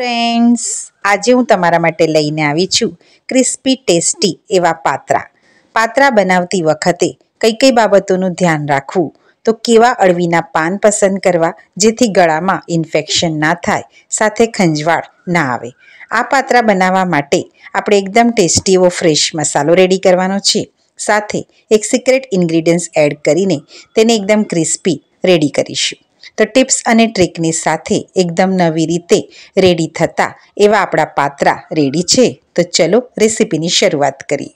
friends આજે હું તમારા માટે લઈને આવી છું ક્રિસ્પી ટેસ્ટી એવા પાત્રા પાત્રા બનાવતી વખતે કઈ કઈ બાબતોનું ધ્યાન રાખવું તો કેવા અળવીના પાન પસંદ કરવા જેથી ગળામાં ઇન્ફેક્શન ના થાય સાથે ખંજવાળ ના આવે આ પાત્રા બનાવવા માટે આપણે એકદમ ટેસ્ટી એવો ફ્રેશ મસાલો રેડી કરવાનો છે સાથે એક સિક્રેટ ઇન્ગ્રીડિયન્ટ્સ એડ કરીને તેને એકદમ ક્રિસ્પી રેડી કરીશું તો ટિપ્સ અને ટ્રીકની સાથે એકદમ નવી રીતે રેડી થતા એવા આપણા પાત્રા રેડી છે તો ચલો રેસીપીની શરૂઆત કરીએ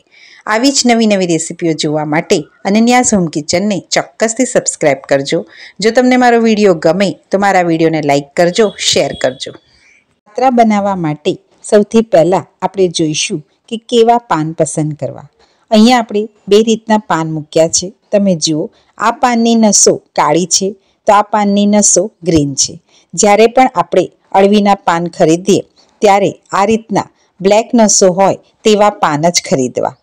આવી જ નવી નવી રેસીપીઓ જોવા માટે અનન્યાસ હોમ કિચનને ચોક્કસથી સબસ્ક્રાઇબ કરજો જો તમને મારો વિડીયો ગમે તો મારા વિડીયોને લાઇક કરજો શેર કરજો પાત્રા બનાવવા માટે સૌથી પહેલાં આપણે જોઈશું કે કેવા પાન પસંદ કરવા અહીંયા આપણે બે રીતના પાન મૂક્યા છે તમે જુઓ આ પાનની નસો કાળી છે તો આ પાનની નસો ગ્રીન છે જ્યારે પણ આપણે અળવીના પાન ખરીદીએ ત્યારે આ રીતના બ્લેક નસો હોય તેવા પાન જ ખરીદવા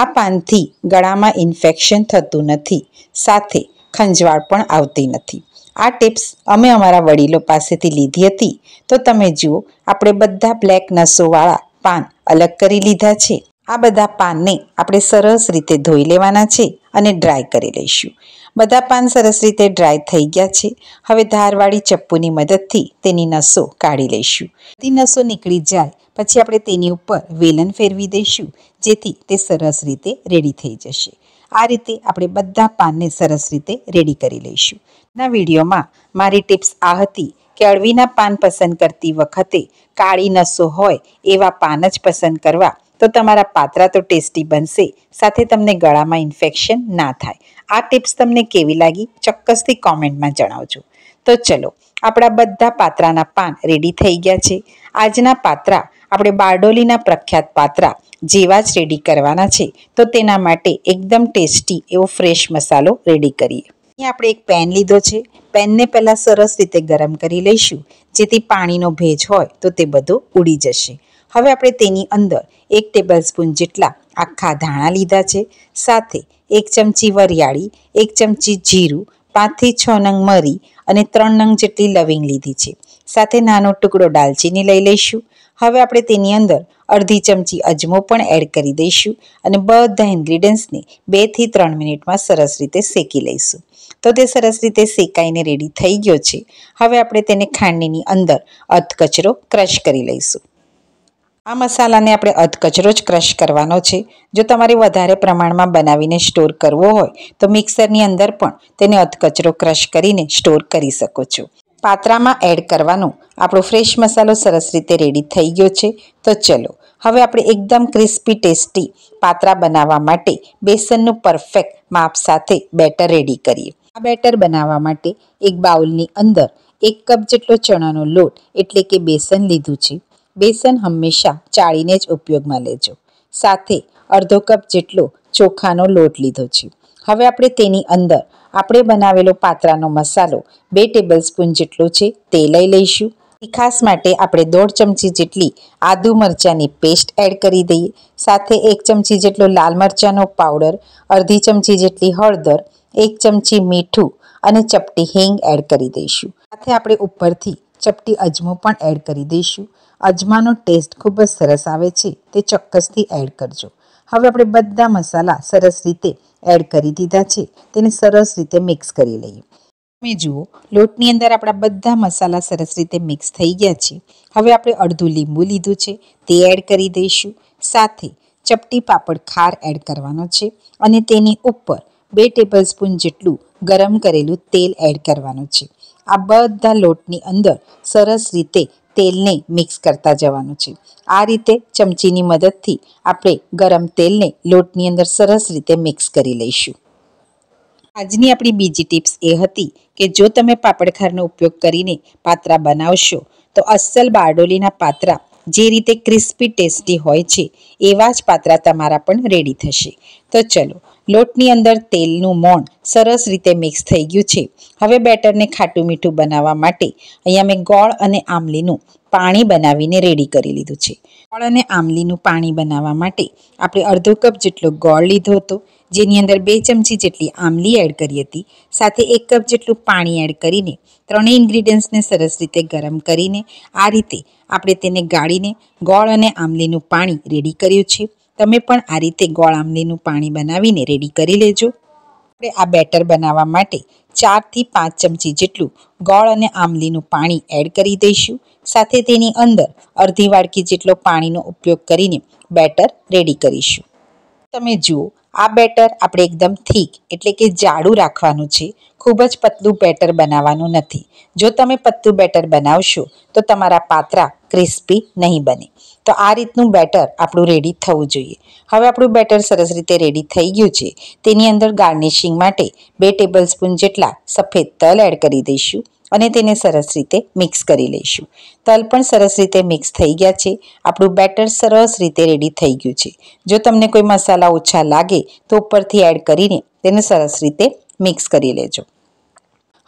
આ પાનથી ગળામાં ઇન્ફેક્શન થતું નથી સાથે ખંજવાળ પણ આવતી નથી આ ટિપ્સ અમે અમારા વડીલો પાસેથી લીધી હતી તો તમે જુઓ આપણે બધા બ્લેક નસોવાળા પાન અલગ કરી લીધા છે આ બધા પાનને આપણે સરસ રીતે ધોઈ લેવાના છે અને ડ્રાય કરી લઈશું બધા પાન સરસ રીતે ડ્રાય થઈ ગયા છે હવે ધારવાળી ચપ્પુની મદદથી તેની નસો કાઢી લઈશું તે નસો નીકળી જાય પછી આપણે તેની ઉપર વેલન ફેરવી દઈશું જેથી તે સરસ રીતે રેડી થઈ જશે આ રીતે આપણે બધા પાનને સરસ રીતે રેડી કરી લઈશું ના વિડીયોમાં મારી ટિપ્સ આ હતી કે અળવીના પાન પસંદ કરતી વખતે કાળી નસો હોય એવા પાન જ પસંદ કરવા તો તમારા પાત્રા તો ટેસ્ટી બનશે સાથે તમને ગળામાં ઇન્ફેક્શન ના થાય આ ટિપ્સ તમને કેવી લાગી ચોક્કસથી કોમેન્ટમાં જણાવજો તો ચલો આપણા બધા પાત્રાના પાન રેડી થઈ ગયા છે આજના પાત્રા આપણે બારડોલીના પ્રખ્યાત પાત્રા જેવા જ રેડી કરવાના છે તો તેના માટે એકદમ ટેસ્ટી એવો ફ્રેશ મસાલો રેડી કરીએ અહીં આપણે એક પેન લીધો છે પેનને પહેલાં સરસ રીતે ગરમ કરી લઈશું જેથી પાણીનો ભેજ હોય તો તે બધું ઉડી જશે હવે આપણે તેની અંદર એક ટેબલ સ્પૂન જેટલા આખા ધાણા લીધા છે સાથે એક ચમચી વરિયાળી એક ચમચી જીરું પાંચથી છ નંગ મરી અને ત્રણ નંગ જેટલી લવિંગ લીધી છે સાથે નાનો ટુકડો દાલચીની લઈ લઈશું હવે આપણે તેની અંદર અડધી ચમચી અજમો પણ એડ કરી દઈશું અને બધા ઇન્ગ્રીડિયન્ટ્સને બેથી ત્રણ મિનિટમાં સરસ રીતે શેકી લઈશું તો તે સરસ રીતે શેકાઈને રેડી થઈ ગયો છે હવે આપણે તેને ખાંડની અંદર અધકચરો ક્રશ કરી લઈશું આ મસાલાને આપણે અધકચરો જ ક્રશ કરવાનો છે જો તમારે વધારે પ્રમાણમાં બનાવીને સ્ટોર કરવો હોય તો મિક્સરની અંદર પણ તેને અધકચરો ક્રશ કરીને સ્ટોર કરી શકો છો પાત્રામાં એડ કરવાનો આપણો ફ્રેશ મસાલો સરસ રીતે રેડી થઈ ગયો છે તો ચલો હવે આપણે એકદમ ક્રિસ્પી ટેસ્ટી પાત્રા બનાવવા માટે બેસનનું પરફેક્ટ માપ સાથે બેટર રેડી કરીએ આ બેટર બનાવવા માટે એક બાઉલની અંદર એક કપ જેટલો ચણાનો લોટ એટલે કે બેસન લીધું છે બેસન હંમેશા ચાળીને જ ઉપયોગમાં લેજો સાથે અડધો કપ જેટલો ચોખાનો લોટ લીધો છે હવે આપણે તેની અંદર આપણે બનાવેલો પાત્રાનો મસાલો બે ટેબલ સ્પૂન જેટલો છે તે લઈ લઈશું તીખાસ માટે આપણે દોઢ ચમચી જેટલી આદુ મરચાંની પેસ્ટ એડ કરી દઈએ સાથે એક ચમચી જેટલો લાલ મરચાંનો પાવડર અડધી ચમચી જેટલી હળદર એક ચમચી મીઠું અને ચપટી હિંગ એડ કરી દઈશું સાથે આપણે ઉપરથી ચપટી અજમો પણ એડ કરી દઈશું અજમાનો ટેસ્ટ ખૂબ જ સરસ આવે છે તે ચોક્કસથી એડ કરજો હવે આપણે બધા મસાલા સરસ રીતે એડ કરી દીધા છે તેને સરસ રીતે મિક્સ કરી લઈએ તમે જુઓ લોટની અંદર આપણા બધા મસાલા સરસ રીતે મિક્સ થઈ ગયા છે હવે આપણે અડધું લીંબુ લીધું છે તે એડ કરી દઈશું સાથે ચપટી પાપડ ખાર એડ કરવાનો છે અને તેની ઉપર બે ટેબલસ્પૂન જેટલું ગરમ કરેલું તેલ એડ કરવાનું છે આ બધા લોટની અંદર સરસ રીતે તેલને મિક્સ કરતા જવાનું છે આ રીતે ચમચીની મદદથી આપણે ગરમ તેલને લોટની અંદર સરસ રીતે મિક્સ કરી લઈશું આજની આપણી બીજી ટિપ્સ એ હતી કે જો તમે પાપડખારનો ઉપયોગ કરીને પાત્રા બનાવશો તો અસલ બારડોલીના પાત્રા જે રીતે ક્રિસ્પી ટેસ્ટી હોય છે એવા જ પાત્રા તમારા પણ રેડી થશે તો ચલો લોટની અંદર તેલનું મોણ સરસ રીતે મિક્સ થઈ ગયું છે હવે બેટરને ખાટું મીઠું બનાવવા માટે અહીંયા મેં ગોળ અને આમલીનું પાણી બનાવીને રેડી કરી લીધું છે ગોળ અને આમલીનું પાણી બનાવવા માટે આપણે અડધો કપ જેટલો ગોળ લીધો હતો જેની અંદર બે ચમચી જેટલી આમલી એડ કરી હતી સાથે એક કપ જેટલું પાણી એડ કરીને ત્રણેય ઇન્ગ્રીડિયન્ટ્સને સરસ રીતે ગરમ કરીને આ રીતે આપણે તેને ગાળીને ગોળ અને આમલીનું પાણી રેડી કર્યું છે તમે પણ આ રીતે ગોળ આંબલીનું પાણી બનાવીને રેડી કરી લેજો આપણે આ બેટર બનાવવા માટે ચારથી પાંચ ચમચી જેટલું ગોળ અને આંબલીનું પાણી એડ કરી દઈશું સાથે તેની અંદર અડધી વાડકી જેટલો પાણીનો ઉપયોગ કરીને બેટર રેડી કરીશું તમે જુઓ આ બેટર આપણે એકદમ થીક એટલે કે જાડું રાખવાનું છે ખૂબ જ પતલું બેટર બનાવવાનું નથી જો તમે પતલું બેટર બનાવશો તો તમારા પાત્રા ક્રિસ્પી નહીં બને તો આ રીતનું બેટર આપણું રેડી થવું જોઈએ હવે આપણું બેટર સરસ રીતે રેડી થઈ ગયું છે તેની અંદર ગાર્નિશિંગ માટે બે ટેબલસ્પૂન જેટલા સફેદ તલ એડ કરી દઈશું અને તેને સરસ રીતે મિક્સ કરી લઈશું તલ પણ સરસ રીતે મિક્સ થઈ ગયા છે આપણું બેટર સરસ રીતે રેડી થઈ ગયું છે જો તમને કોઈ મસાલા ઓછા લાગે તો ઉપરથી એડ કરીને તેને સરસ રીતે મિક્સ કરી લેજો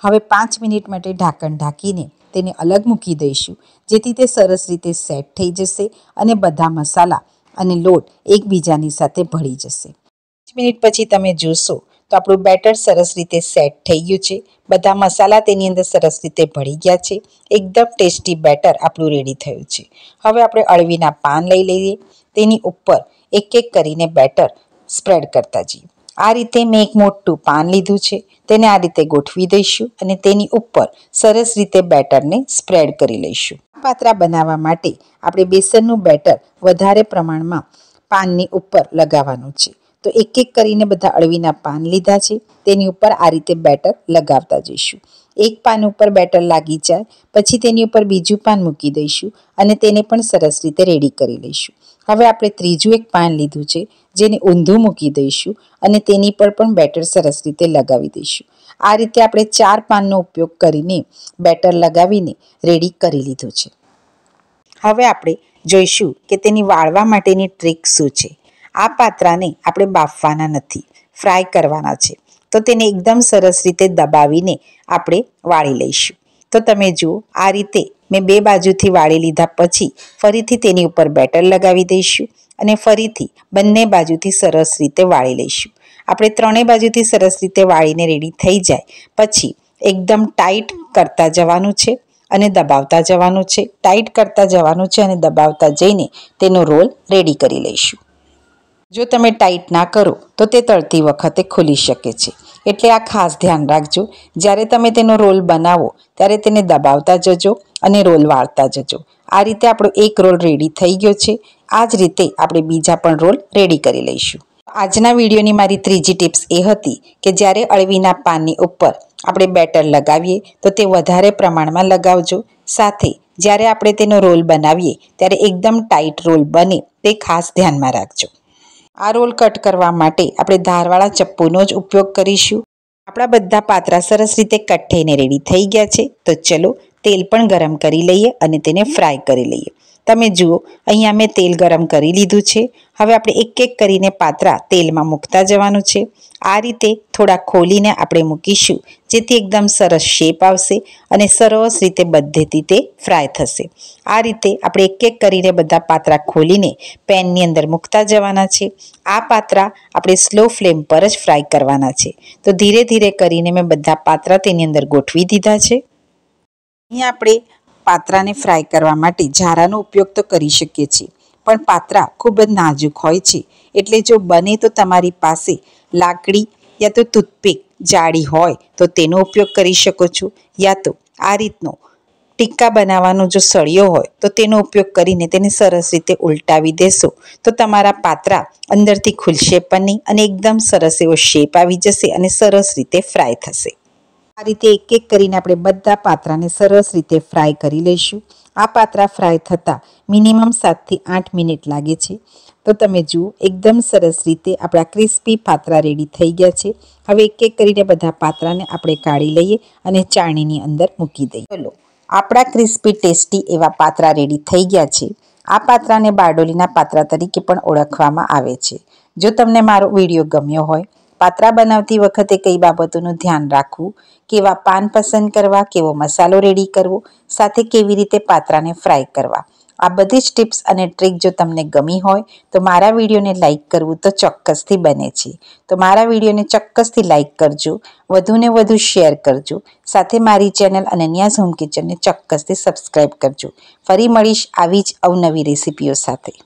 હવે પાંચ મિનિટ માટે ઢાંકણ ઢાંકીને તેને અલગ મૂકી દઈશું જેથી તે સરસ રીતે સેટ થઈ જશે અને બધા મસાલા અને લોટ એકબીજાની સાથે ભળી જશે પાંચ મિનિટ પછી તમે જોશો તો આપણું બેટર સરસ રીતે સેટ થઈ ગયું છે બધા મસાલા તેની અંદર સરસ રીતે ભળી ગયા છે એકદમ ટેસ્ટી બેટર આપણું રેડી થયું છે હવે આપણે અળવીના પાન લઈ લઈએ તેની ઉપર એક એક કરીને બેટર સ્પ્રેડ કરતા જઈએ આ રીતે મેં એક મોટું પાન લીધું છે તેને આ રીતે ગોઠવી દઈશું અને તેની ઉપર સરસ રીતે બેટરને સ્પ્રેડ કરી લઈશું પાત્રા બનાવવા માટે આપણે બેસનનું બેટર વધારે પ્રમાણમાં પાનની ઉપર લગાવવાનું છે તો એક એક કરીને બધા અળવીના પાન લીધા છે તેની ઉપર આ રીતે બેટર લગાવતા જઈશું એક પાન ઉપર બેટર લાગી જાય પછી તેની ઉપર બીજું પાન મૂકી દઈશું અને તેને પણ સરસ રીતે રેડી કરી લઈશું હવે આપણે ત્રીજું એક પાન લીધું છે જેને ઊંધું મૂકી દઈશું અને તેની પર પણ બેટર સરસ રીતે લગાવી દઈશું આ રીતે આપણે ચાર પાનનો ઉપયોગ કરીને બેટર લગાવીને રેડી કરી લીધું છે હવે આપણે જોઈશું કે તેની વાળવા માટેની ટ્રીક શું છે આ પાત્રાને આપણે બાફવાના નથી ફ્રાય કરવાના છે તો તેને એકદમ સરસ રીતે દબાવીને આપણે વાળી લઈશું તો તમે જુઓ આ રીતે મેં બે બાજુથી વાળી લીધા પછી ફરીથી તેની ઉપર બેટર લગાવી દઈશું અને ફરીથી બંને બાજુથી સરસ રીતે વાળી લઈશું આપણે ત્રણેય બાજુથી સરસ રીતે વાળીને રેડી થઈ જાય પછી એકદમ ટાઈટ કરતા જવાનું છે અને દબાવતા જવાનું છે ટાઈટ કરતા જવાનું છે અને દબાવતા જઈને તેનો રોલ રેડી કરી લઈશું જો તમે ટાઈટ ના કરો તો તે તળતી વખતે ખુલી શકે છે એટલે આ ખાસ ધ્યાન રાખજો જ્યારે તમે તેનો રોલ બનાવો ત્યારે તેને દબાવતા જજો અને રોલ વાળતા જજો આ રીતે આપણો એક રોલ રેડી થઈ ગયો છે આ જ રીતે આપણે બીજા પણ રોલ રેડી કરી લઈશું આજના વિડીયોની મારી ત્રીજી ટિપ્સ એ હતી કે જ્યારે અળવીના પાનની ઉપર આપણે બેટર લગાવીએ તો તે વધારે પ્રમાણમાં લગાવજો સાથે જ્યારે આપણે તેનો રોલ બનાવીએ ત્યારે એકદમ ટાઈટ રોલ બને તે ખાસ ધ્યાનમાં રાખજો આ રોલ કટ કરવા માટે આપણે ધારવાળા ચપ્પુનો જ ઉપયોગ કરીશું આપણા બધા પાત્રા સરસ રીતે કટ થઈને રેડી થઈ ગયા છે તો ચલો તેલ પણ ગરમ કરી લઈએ અને તેને ફ્રાય કરી લઈએ તમે જુઓ અહીંયા મેં તેલ ગરમ કરી લીધું છે હવે આપણે એક એક કરીને પાત્રા તેલમાં મૂકતા જવાનું છે આ રીતે થોડા ખોલીને આપણે મૂકીશું જેથી એકદમ સરસ શેપ આવશે અને સરસ રીતે બધેથી તે ફ્રાય થશે આ રીતે આપણે એક એક કરીને બધા પાત્રા ખોલીને પેનની અંદર મૂકતા જવાના છે આ પાત્રા આપણે સ્લો ફ્લેમ પર જ ફ્રાય કરવાના છે તો ધીરે ધીરે કરીને મેં બધા પાત્રા તેની અંદર ગોઠવી દીધા છે અહીંયા આપણે પાત્રાને ફ્રાય કરવા માટે ઝારાનો ઉપયોગ તો કરી શકીએ છીએ પણ પાત્રા ખૂબ જ નાજુક હોય છે એટલે જો બને તો તમારી પાસે લાકડી યા તો ટૂથપીક જાડી હોય તો તેનો ઉપયોગ કરી શકો છો યા તો આ રીતનો ટીક્કા બનાવવાનો જો સળિયો હોય તો તેનો ઉપયોગ કરીને તેને સરસ રીતે ઉલટાવી દેશો તો તમારા પાત્રા અંદરથી ખુલશે પણ નહીં અને એકદમ સરસ એવો શેપ આવી જશે અને સરસ રીતે ફ્રાય થશે આ રીતે એક એક કરીને આપણે બધા પાત્રાને સરસ રીતે ફ્રાય કરી લઈશું આ પાત્રા ફ્રાય થતાં મિનિમમ સાતથી આઠ મિનિટ લાગે છે તો તમે જુઓ એકદમ સરસ રીતે આપણા ક્રિસ્પી પાત્રા રેડી થઈ ગયા છે હવે એક એક કરીને બધા પાત્રાને આપણે કાઢી લઈએ અને ચાણીની અંદર મૂકી દઈએ ચલો આપણા ક્રિસ્પી ટેસ્ટી એવા પાત્રા રેડી થઈ ગયા છે આ પાત્રાને બારડોલીના પાત્રા તરીકે પણ ઓળખવામાં આવે છે જો તમને મારો વિડીયો ગમ્યો હોય પાત્રા બનાવતી વખતે કઈ બાબતોનું ધ્યાન રાખવું કેવા પાન પસંદ કરવા કેવો મસાલો રેડી કરવો સાથે કેવી રીતે પાત્રાને ફ્રાય કરવા આ બધી જ ટિપ્સ અને ટ્રીક જો તમને ગમી હોય તો મારા વિડીયોને લાઇક કરવું તો ચોક્કસથી બને છે તો મારા વિડીયોને ચોક્કસથી લાઇક કરજો વધુને વધુ શેર કરજો સાથે મારી ચેનલ અનન્યાસ હોમ કિચનને ચોક્કસથી સબસ્ક્રાઈબ કરજો ફરી મળીશ આવી જ અવનવી રેસીપીઓ સાથે